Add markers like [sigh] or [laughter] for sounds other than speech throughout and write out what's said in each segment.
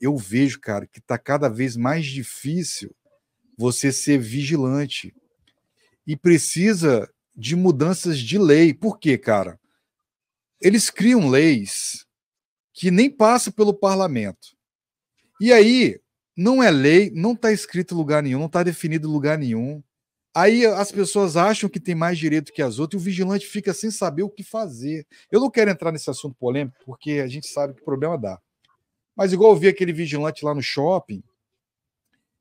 eu vejo, cara, que está cada vez mais difícil você ser vigilante. E precisa de mudanças de lei. Por quê, cara? Eles criam leis que nem passam pelo parlamento. E aí, não é lei, não está escrito em lugar nenhum, não está definido em lugar nenhum. Aí as pessoas acham que tem mais direito que as outras e o vigilante fica sem saber o que fazer. Eu não quero entrar nesse assunto polêmico, porque a gente sabe que o problema dá. Mas igual eu vi aquele vigilante lá no shopping,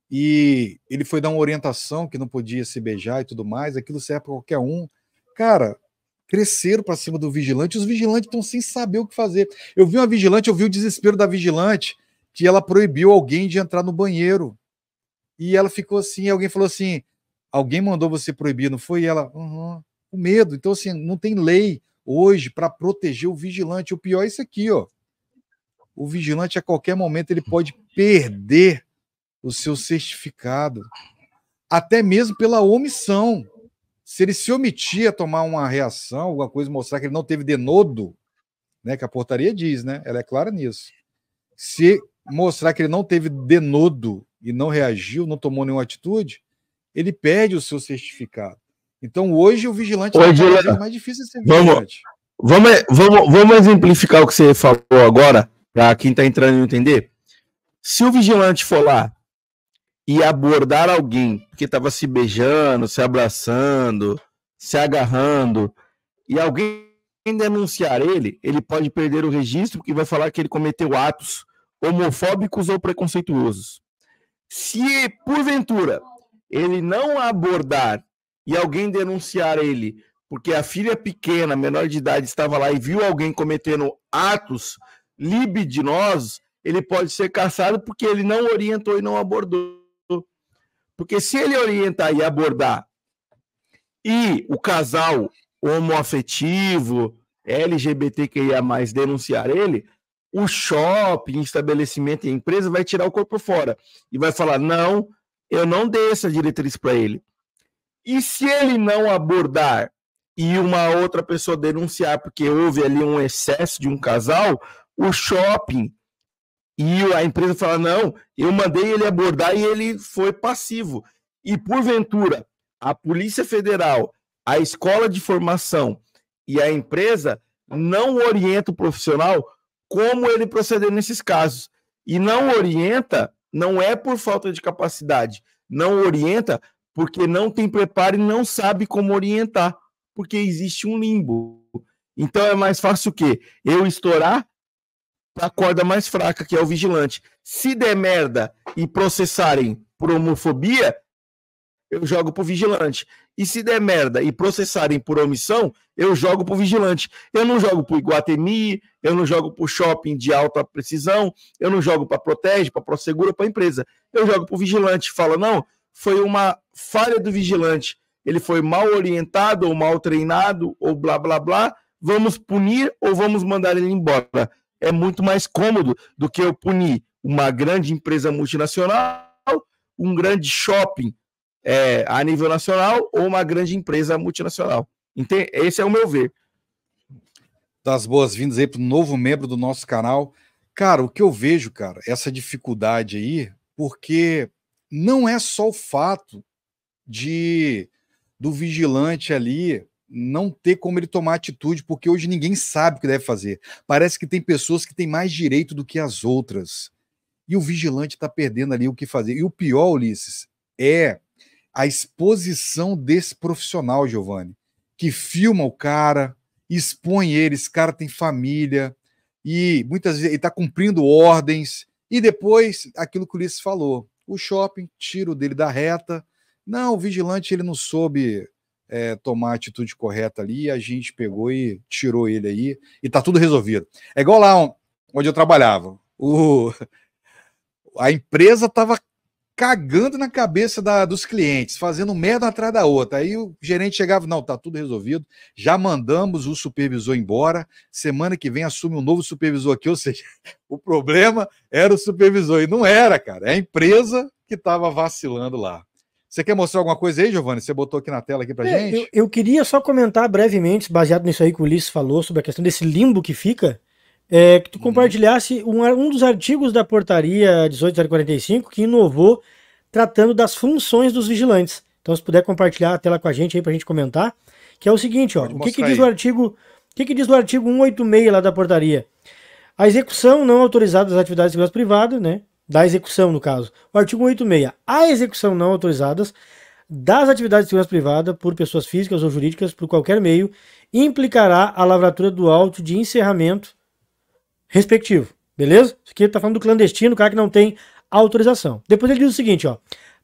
e ele foi dar uma orientação que não podia se beijar e tudo mais, aquilo serve para qualquer um. Cara, cresceram para cima do vigilante, os vigilantes estão sem saber o que fazer. Eu vi uma vigilante, eu vi o desespero da vigilante, que ela proibiu alguém de entrar no banheiro. E ela ficou assim, alguém falou assim: alguém mandou você proibir, não foi? E ela, uhum, o medo. Então, assim, não tem lei hoje para proteger o vigilante. O pior é isso aqui, ó o vigilante a qualquer momento ele pode perder o seu certificado, até mesmo pela omissão. Se ele se omitir a tomar uma reação, alguma coisa, mostrar que ele não teve denodo, né, que a portaria diz, né, ela é clara nisso. Se mostrar que ele não teve denodo e não reagiu, não tomou nenhuma atitude, ele perde o seu certificado. Então hoje o vigilante hoje, é mais difícil ser vigilante. Vamos, vamos, vamos, vamos exemplificar o que você falou agora para quem está entrando entender. Se o vigilante for lá e abordar alguém que estava se beijando, se abraçando, se agarrando, e alguém denunciar ele, ele pode perder o registro porque vai falar que ele cometeu atos homofóbicos ou preconceituosos. Se porventura ele não abordar e alguém denunciar ele, porque a filha pequena, menor de idade, estava lá e viu alguém cometendo atos libidinosos, ele pode ser caçado porque ele não orientou e não abordou. Porque se ele orientar e abordar e o casal homoafetivo, LGBTQIA, denunciar ele, o shopping, estabelecimento e empresa vai tirar o corpo fora e vai falar: não, eu não dei essa diretriz para ele. E se ele não abordar e uma outra pessoa denunciar porque houve ali um excesso de um casal, o shopping. E a empresa fala: não, eu mandei ele abordar e ele foi passivo. E porventura, a Polícia Federal, a escola de formação e a empresa não orienta o profissional como ele proceder nesses casos. E não orienta, não é por falta de capacidade, não orienta porque não tem preparo e não sabe como orientar, porque existe um limbo. Então é mais fácil o quê? Eu estourar a corda mais fraca, que é o vigilante. Se der merda e processarem por homofobia, eu jogo pro vigilante. E se der merda e processarem por omissão, eu jogo pro vigilante. Eu não jogo pro Iguatemi, eu não jogo pro shopping de alta precisão, eu não jogo para Protege, para Prosegura, para empresa. Eu jogo pro vigilante. Fala, não, foi uma falha do vigilante. Ele foi mal orientado ou mal treinado ou blá blá blá. Vamos punir ou vamos mandar ele embora é muito mais cômodo do que eu punir uma grande empresa multinacional, um grande shopping é, a nível nacional ou uma grande empresa multinacional. Entende? Esse é o meu ver. Das boas-vindas aí para o novo membro do nosso canal. Cara, o que eu vejo, cara, essa dificuldade aí, porque não é só o fato de do vigilante ali não ter como ele tomar atitude, porque hoje ninguém sabe o que deve fazer. Parece que tem pessoas que têm mais direito do que as outras. E o vigilante está perdendo ali o que fazer. E o pior, Ulisses, é a exposição desse profissional, Giovanni, que filma o cara, expõe ele, esse cara tem família, e muitas vezes ele está cumprindo ordens, e depois aquilo que o Ulisses falou: o shopping, tiro dele da reta. Não, o vigilante ele não soube é, tomar a atitude correta ali, a gente pegou e tirou ele aí, e tá tudo resolvido. É igual lá onde eu trabalhava. O, a empresa tava cagando na cabeça da, dos clientes, fazendo merda atrás da outra. Aí o gerente chegava, não, tá tudo resolvido, já mandamos o supervisor embora, semana que vem assume um novo supervisor aqui, ou seja, [laughs] o problema era o supervisor, e não era, cara, é a empresa que estava vacilando lá. Você quer mostrar alguma coisa aí, Giovanni? Você botou aqui na tela aqui pra é, gente? Eu, eu, queria só comentar brevemente, baseado nisso aí que o Ulisses falou, sobre a questão desse limbo que fica, é, que tu uhum. compartilhasse um, um dos artigos da portaria 18045 que inovou tratando das funções dos vigilantes. Então, se puder compartilhar a tela com a gente aí pra gente comentar, que é o seguinte, ó, o que, que diz aí. o artigo, o que, que diz o artigo 186 lá da portaria? A execução não autorizada das atividades de segurança privada, né, da execução, no caso. O artigo 186. A execução não autorizadas das atividades de segurança privada por pessoas físicas ou jurídicas por qualquer meio implicará a lavratura do auto de encerramento respectivo. Beleza? Isso aqui está falando do clandestino, o cara que não tem autorização. Depois ele diz o seguinte, ó.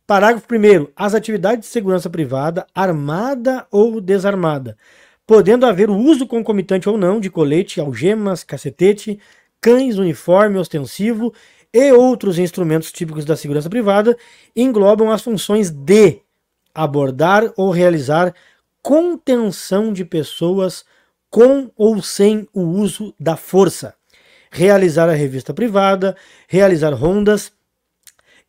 Parágrafo 1 As atividades de segurança privada, armada ou desarmada, podendo haver o uso concomitante ou não de colete, algemas, cacetete, cães, uniforme ostensivo e outros instrumentos típicos da segurança privada englobam as funções de abordar ou realizar contenção de pessoas com ou sem o uso da força, realizar a revista privada, realizar rondas,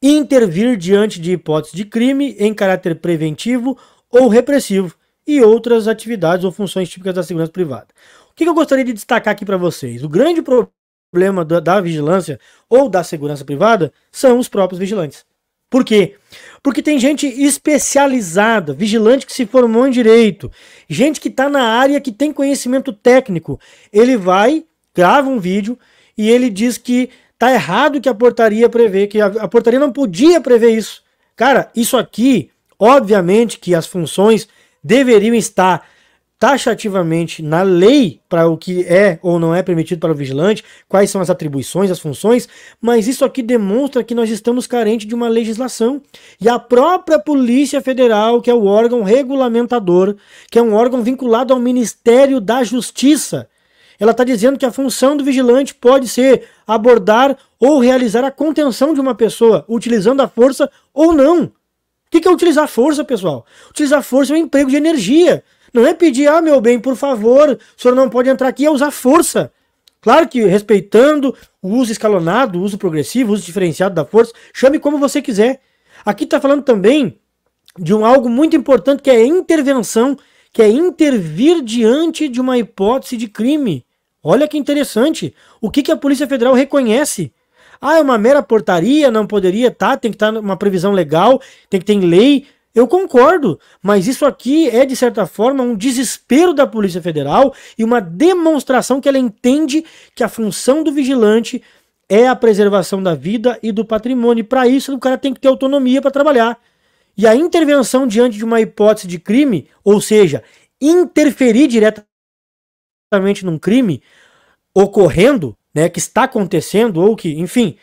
intervir diante de hipóteses de crime em caráter preventivo ou repressivo e outras atividades ou funções típicas da segurança privada. O que eu gostaria de destacar aqui para vocês? O grande problema problema da, da vigilância ou da segurança privada são os próprios vigilantes. Por quê? Porque tem gente especializada, vigilante que se formou em direito, gente que está na área que tem conhecimento técnico. Ele vai, grava um vídeo e ele diz que tá errado que a portaria prevê, que a, a portaria não podia prever isso. Cara, isso aqui, obviamente que as funções deveriam estar taxativamente na lei para o que é ou não é permitido para o vigilante, quais são as atribuições, as funções, mas isso aqui demonstra que nós estamos carentes de uma legislação. E a própria Polícia Federal, que é o órgão regulamentador, que é um órgão vinculado ao Ministério da Justiça, ela está dizendo que a função do vigilante pode ser abordar ou realizar a contenção de uma pessoa, utilizando a força ou não. O que é utilizar força, pessoal? Utilizar força é um emprego de energia. Não é pedir, ah, meu bem, por favor, o senhor não pode entrar aqui, é usar força. Claro que respeitando o uso escalonado, o uso progressivo, o uso diferenciado da força, chame como você quiser. Aqui está falando também de um algo muito importante que é intervenção, que é intervir diante de uma hipótese de crime. Olha que interessante. O que, que a Polícia Federal reconhece? Ah, é uma mera portaria, não poderia, tá? Tem que estar tá uma previsão legal, tem que ter lei, eu concordo, mas isso aqui é, de certa forma, um desespero da Polícia Federal e uma demonstração que ela entende que a função do vigilante é a preservação da vida e do patrimônio. Para isso, o cara tem que ter autonomia para trabalhar. E a intervenção diante de uma hipótese de crime, ou seja, interferir diretamente num crime ocorrendo, né, que está acontecendo ou que, enfim,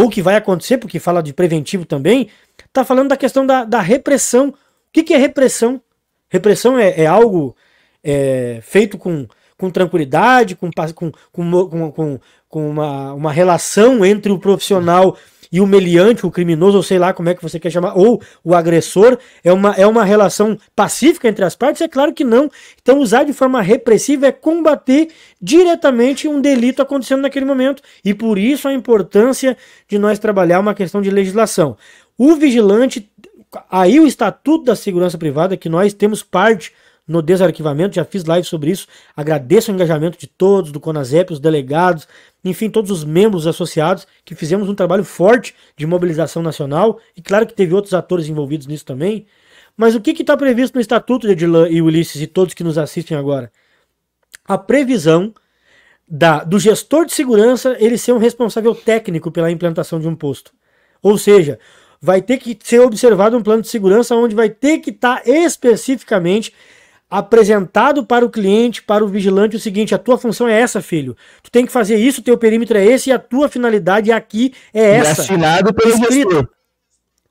ou que vai acontecer, porque fala de preventivo também, está falando da questão da, da repressão. O que, que, é repressão? Repressão é, é algo é, feito com, com tranquilidade, com, com, com, com, com uma, uma relação entre o profissional e o meliante, o criminoso, ou sei lá como é que você quer chamar, ou o agressor, é uma, é uma relação pacífica entre as partes? É claro que não. Então, usar de forma repressiva é combater diretamente um delito acontecendo naquele momento. E por isso a importância de nós trabalhar uma questão de legislação. O vigilante, aí o Estatuto da Segurança Privada, que nós temos parte no desarquivamento, já fiz live sobre isso. Agradeço o engajamento de todos, do Conazep, os delegados, enfim, todos os membros associados, que fizemos um trabalho forte de mobilização nacional, e claro que teve outros atores envolvidos nisso também. Mas o que está previsto no Estatuto de Edilan e Ulisses e todos que nos assistem agora? A previsão da, do gestor de segurança ele ser um responsável técnico pela implantação de um posto. Ou seja, vai ter que ser observado um plano de segurança onde vai ter que estar tá especificamente apresentado para o cliente, para o vigilante, o seguinte: a tua função é essa, filho. Tu tem que fazer isso, teu perímetro é esse e a tua finalidade aqui é essa. E assinado pelo Escrito. gestor.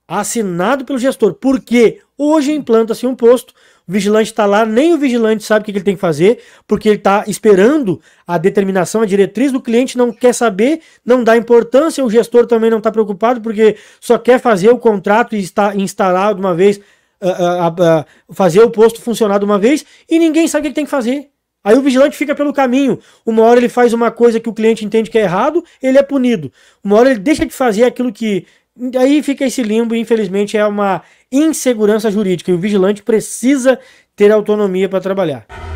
Assinado pelo gestor. Porque hoje implanta-se um posto, o vigilante está lá, nem o vigilante sabe o que ele tem que fazer, porque ele está esperando a determinação, a diretriz do cliente, não quer saber, não dá importância, o gestor também não está preocupado, porque só quer fazer o contrato e está instalado uma vez fazer o posto funcionar de uma vez e ninguém sabe o que tem que fazer. Aí o vigilante fica pelo caminho. Uma hora ele faz uma coisa que o cliente entende que é errado, ele é punido. Uma hora ele deixa de fazer aquilo que. Aí fica esse limbo e infelizmente é uma insegurança jurídica. E o vigilante precisa ter autonomia para trabalhar.